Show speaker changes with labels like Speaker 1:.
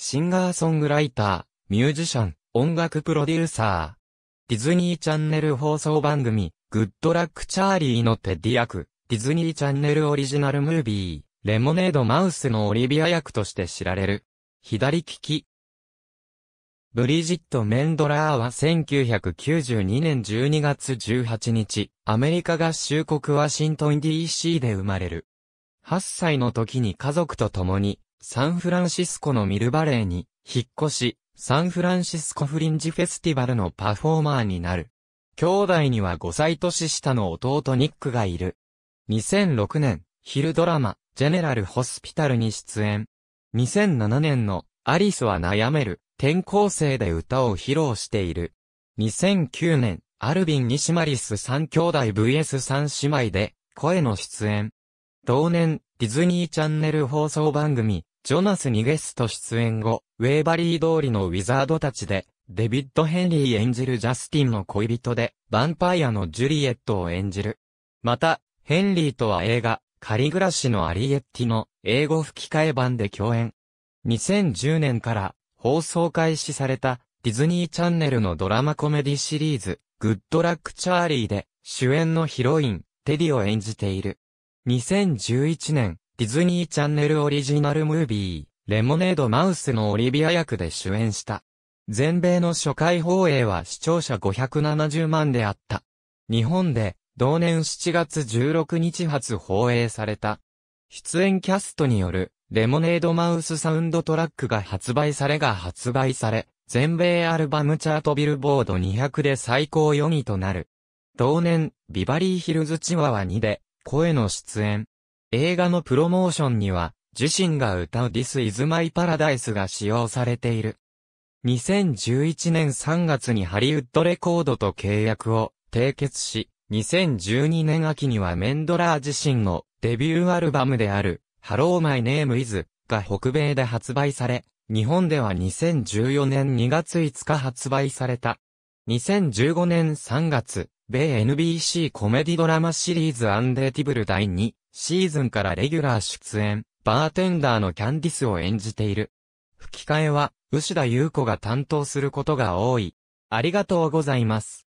Speaker 1: シンガーソングライター、ミュージシャン、音楽プロデューサー。ディズニーチャンネル放送番組、グッドラックチャーリーのテディ役、ディズニーチャンネルオリジナルムービー、レモネードマウスのオリビア役として知られる。左利き。ブリジット・メンドラーは1992年12月18日、アメリカ合衆国ワシントン DC で生まれる。8歳の時に家族と共にサンフランシスコのミルバレーに引っ越し、サンフランシスコフリンジフェスティバルのパフォーマーになる。兄弟には5歳年下の弟ニックがいる。2006年、昼ドラマ、ジェネラルホスピタルに出演。2007年の、アリスは悩める、転校生で歌を披露している。2009年、アルビン・ニシマリス3兄弟 VS3 姉妹で、声の出演。同年、ディズニーチャンネル放送番組、ジョナス・ニゲスト出演後、ウェーバリー通りのウィザードたちで、デビッド・ヘンリー演じるジャスティンの恋人で、ヴァンパイアのジュリエットを演じる。また、ヘンリーとは映画、仮暮らしのアリエッティの英語吹き替え版で共演。2010年から放送開始されたディズニーチャンネルのドラマコメディシリーズ、グッドラック・チャーリーで主演のヒロイン、テディを演じている。2011年、ディズニーチャンネルオリジナルムービー、レモネードマウスのオリビア役で主演した。全米の初回放映は視聴者570万であった。日本で、同年7月16日発放映された。出演キャストによる、レモネードマウスサウンドトラックが発売されが発売され、全米アルバムチャートビルボード200で最高4位となる。同年、ビバリーヒルズチワワ2で、声の出演。映画のプロモーションには、自身が歌う This is my paradise が使用されている。2011年3月にハリウッドレコードと契約を締結し、2012年秋にはメンドラー自身のデビューアルバムである Hello My Name Is が北米で発売され、日本では2014年2月5日発売された。2015年3月、米 NBC コメディドラマシリーズアンデーティブル第2シーズンからレギュラー出演、バーテンダーのキャンディスを演じている。吹き替えは、牛田優子が担当することが多い。ありがとうございます。